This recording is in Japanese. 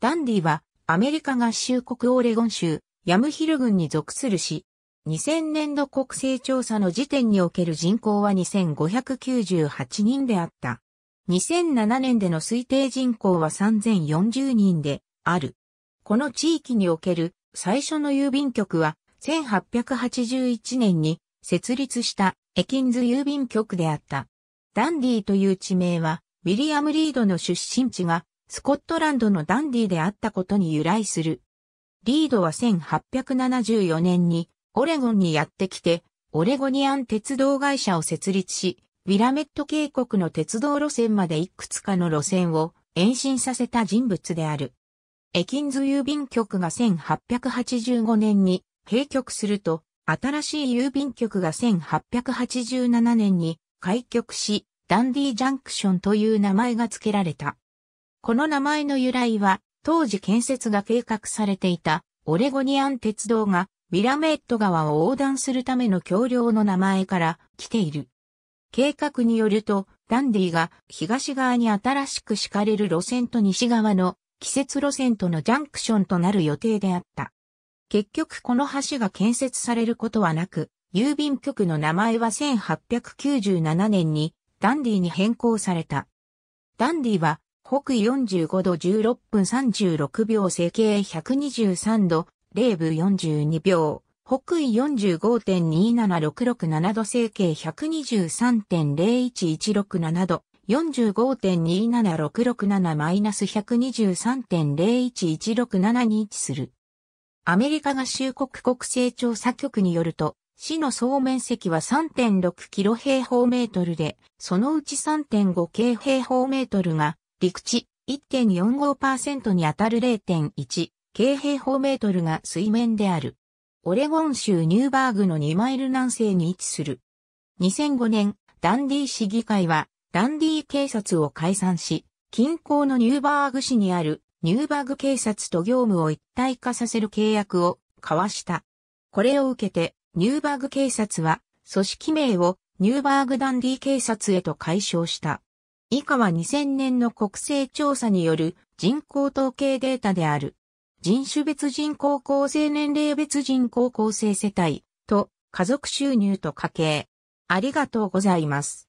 ダンディは、アメリカ合衆国オレゴン州、ヤムヒル郡に属するし、2000年度国勢調査の時点における人口は2598人であった。2007年での推定人口は3040人である。この地域における最初の郵便局は1881年に設立したエキンズ郵便局であった。ダンディという地名はウィリアム・リードの出身地がスコットランドのダンディであったことに由来する。リードは1874年にオレゴンにやってきて、オレゴニアン鉄道会社を設立し、ウィラメット渓谷の鉄道路線までいくつかの路線を延伸させた人物である。エキンズ郵便局が1885年に閉局すると、新しい郵便局が1887年に開局し、ダンディジャンクションという名前が付けられた。この名前の由来は、当時建設が計画されていたオレゴニアン鉄道がミラメット川を横断するための橋梁の名前から来ている。計画によると、ダンディが東側に新しく敷かれる路線と西側の季節路線とのジャンクションとなる予定であった。結局この橋が建設されることはなく、郵便局の名前は1897年にダンディに変更された。ダンディは北緯45度16分36秒西経123度0分42秒。北緯45.27667度西経123.01167度45.27667マイナス123.01167に位置する。アメリカ合衆国国勢調査局によると、市の総面積は3.6キロ平方メートルで、そのうち3.5京平方メートルが陸地1.45%にあたる0.1京平方メートルが水面である。オレゴン州ニューバーグの2マイル南西に位置する。2005年、ダンディ市議会は、ダンディ警察を解散し、近郊のニューバーグ市にあるニューバーグ警察と業務を一体化させる契約を交わした。これを受けて、ニューバーグ警察は、組織名をニューバーグダンディ警察へと解消した。以下は2000年の国勢調査による人口統計データである。人種別人口構成年齢別人口構成世帯と家族収入と家計。ありがとうございます。